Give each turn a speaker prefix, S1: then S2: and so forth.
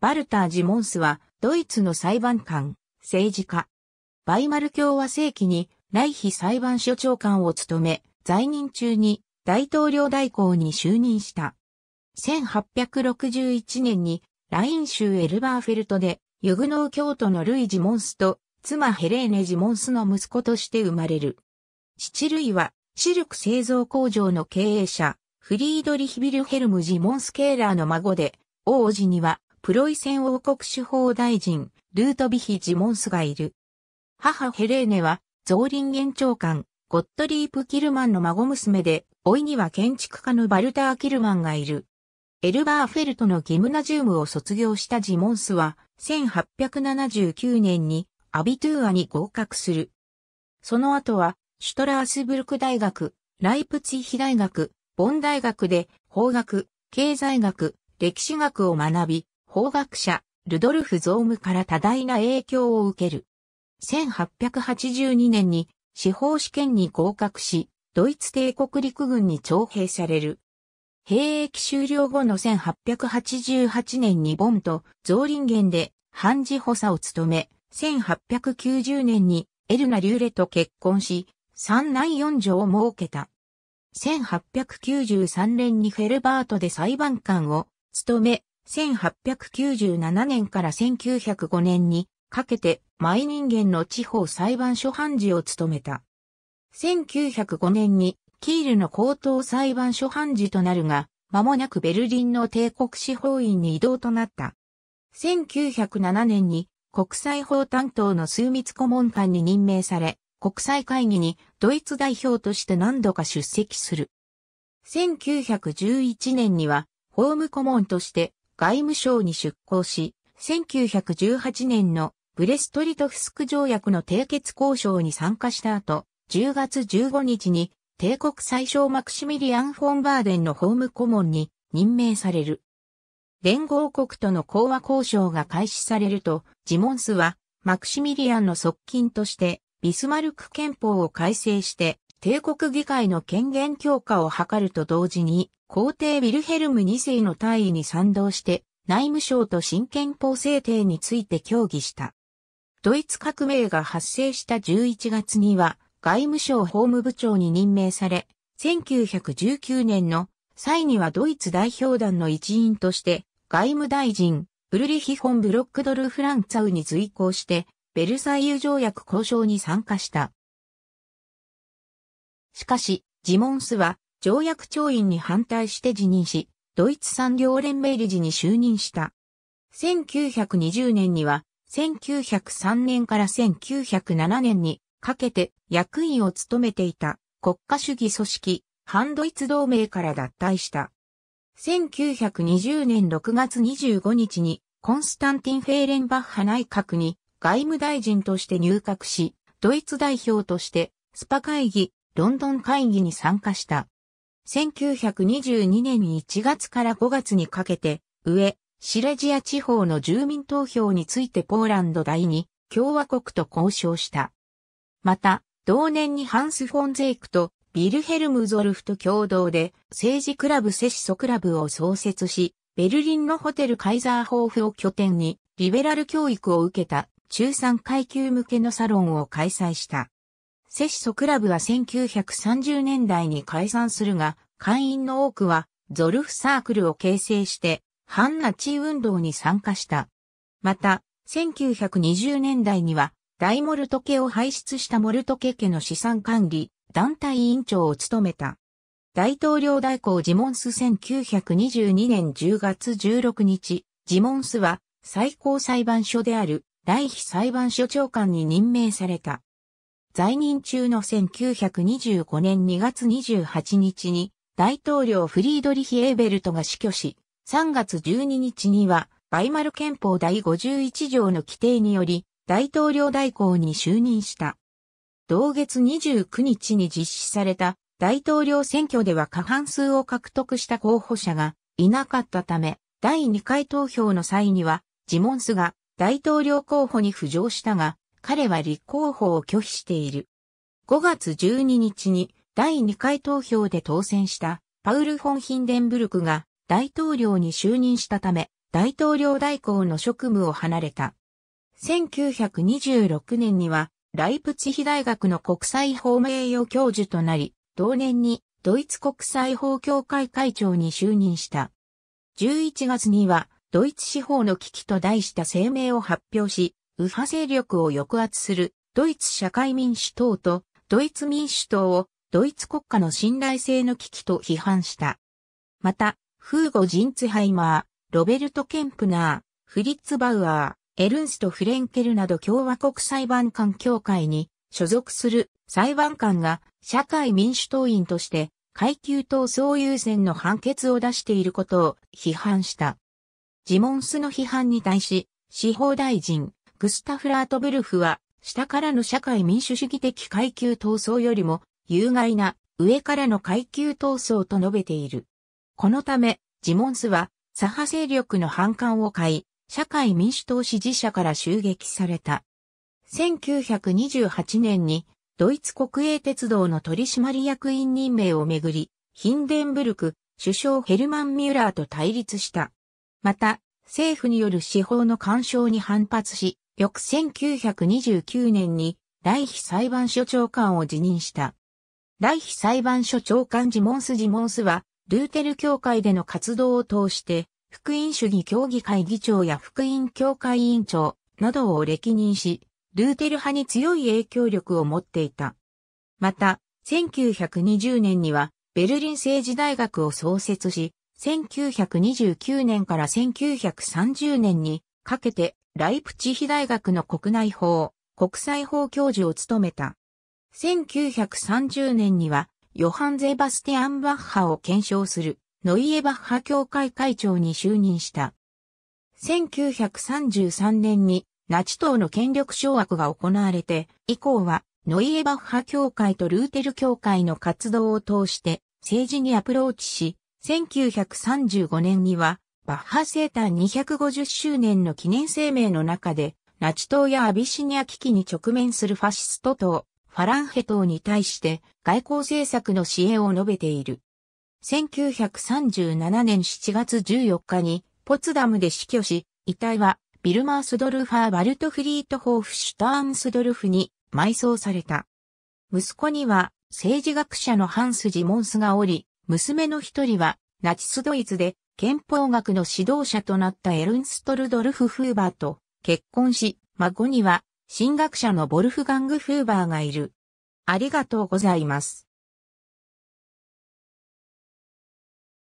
S1: バルター・ジモンスは、ドイツの裁判官、政治家。バイマル共和世紀に、来妃裁判所長官を務め、在任中に大統領代行に就任した。1861年に、ライン州エルバーフェルトで、ユグノー教徒のルイ・ジモンスと、妻ヘレーネ・ジモンスの息子として生まれる。父ルイは、シルク製造工場の経営者、フリードリヒ・ビルヘルム・ジモンス・ケーラーの孫で、王子には、プロイセン王国司法大臣、ルートビヒ・ジモンスがいる。母ヘレーネは、ゾーリンゲン長官、ゴットリープ・キルマンの孫娘で、老いには建築家のバルター・キルマンがいる。エルバーフェルトのギムナジウムを卒業したジモンスは、1879年にアビトゥーアに合格する。その後は、シュトラースブルク大学、ライプツィヒ大学、ボン大学で法学、経済学、歴史学を学び、法学者、ルドルフ・ゾームから多大な影響を受ける。1882年に司法試験に合格し、ドイツ帝国陸軍に徴兵される。兵役終了後の1888年にボンとゾーリンゲンで判事補佐を務め、1890年にエルナ・リューレと結婚し、三男四女を設けた。1893年にフェルバートで裁判官を務め、1897年から1905年にかけてマイ人間の地方裁判所判事を務めた。1905年にキールの高等裁判所判事となるが、間もなくベルリンの帝国司法院に移動となった。1907年に国際法担当の数密顧問官に任命され、国際会議にドイツ代表として何度か出席する。1911年には法務顧問として外務省に出向し、1918年のブレストリトフスク条約の締結交渉に参加した後、10月15日に帝国最小マクシミリアン・フォンバーデンの法務顧問に任命される。連合国との講和交渉が開始されると、ジモンスはマクシミリアンの側近としてビスマルク憲法を改正して帝国議会の権限強化を図ると同時に皇帝ィルヘルム2世の大位に賛同して内務省と新憲法制定について協議した。ドイツ革命が発生した11月には外務省法務部長に任命され、1919年の際にはドイツ代表団の一員として外務大臣ウルリヒ・ホン・ブロックドル・フランツァウに随行してベルサイユ条約交渉に参加した。しかし、ジモンスは条約調印に反対して辞任し、ドイツ産業連盟理事に就任した。1920年には、1903年から1907年にかけて役員を務めていた国家主義組織、反ドイツ同盟から脱退した。1920年6月25日にコンスタンティン・フェーレンバッハ内閣に外務大臣として入閣し、ドイツ代表としてスパ会議、ロンドン会議に参加した。1922年1月から5月にかけて、上、シレジア地方の住民投票についてポーランド第二共和国と交渉した。また、同年にハンス・フォンゼイクとビルヘルム・ゾルフと共同で政治クラブセシソクラブを創設し、ベルリンのホテルカイザーホーフを拠点にリベラル教育を受けた中産階級向けのサロンを開催した。セシソクラブは1930年代に解散するが、会員の多くはゾルフサークルを形成して、反ナチ運動に参加した。また、1920年代には、大モルト家を輩出したモルト家家の資産管理、団体委員長を務めた。大統領代行ジモンス1922年10月16日、ジモンスは最高裁判所である大被裁判所長官に任命された。在任中の1925年2月28日に大統領フリードリヒ・エーベルトが死去し、3月12日にはバイマル憲法第51条の規定により大統領代行に就任した。同月29日に実施された大統領選挙では過半数を獲得した候補者がいなかったため、第2回投票の際には、ジモンスが大統領候補に浮上したが、彼は立候補を拒否している。5月12日に第2回投票で当選したパウル・フォン・ヒンデンブルクが大統領に就任したため、大統領代行の職務を離れた。1926年には、ライプツヒ大学の国際法名誉教授となり、同年にドイツ国際法協会会長に就任した。11月には、ドイツ司法の危機と題した声明を発表し、右派勢力を抑圧するドイツ社会民主党とドイツ民主党をドイツ国家の信頼性の危機と批判した。また、フーゴ・ジンツハイマー、ロベルト・ケンプナー、フリッツ・バウアー、エルンスト・フレンケルなど共和国裁判官協会に所属する裁判官が社会民主党員として階級闘争優先の判決を出していることを批判した。ジモンスの批判に対し、司法大臣、グスタフ・ラートブルフは、下からの社会民主主義的階級闘争よりも、有害な上からの階級闘争と述べている。このため、ジモンスは、左派勢力の反感を買い、社会民主党支持者から襲撃された。1928年に、ドイツ国営鉄道の取締役員任命をめぐり、ヒンデンブルク、首相ヘルマン・ミュラーと対立した。また、政府による司法の干渉に反発し、翌1929年に来妃裁判所長官を辞任した。来妃裁判所長官ジモンス・ジモンスは、ルーテル協会での活動を通して、福音主義協議会議長や福音協会委員長などを歴任し、ルーテル派に強い影響力を持っていた。また、1920年にはベルリン政治大学を創設し、1929年から1930年にかけてライプチヒ大学の国内法、国際法教授を務めた。1930年には、ヨハン・ゼバスティアン・バッハを検証する、ノイエ・バッハ協会会長に就任した。1933年に、ナチ党の権力掌握が行われて、以降は、ノイエ・バッハ協会とルーテル協会の活動を通して、政治にアプローチし、1935年には、バッハ生誕250周年の記念声明の中で、ナチ党やアビシニア危機に直面するファシスト党、ファランヘ党に対して外交政策の支援を述べている。1937年7月14日にポツダムで死去し、遺体はビルマースドルファー・バルトフリートホーフ・シュターンスドルフに埋葬された。息子には政治学者のハンス・ジモンスがおり、娘の一人はナチスドイツで憲法学の指導者となったエルンストルドルフ・フーバーと結婚し、孫には、神学者のボルフガング・フーバーがいる。ありがとうございます。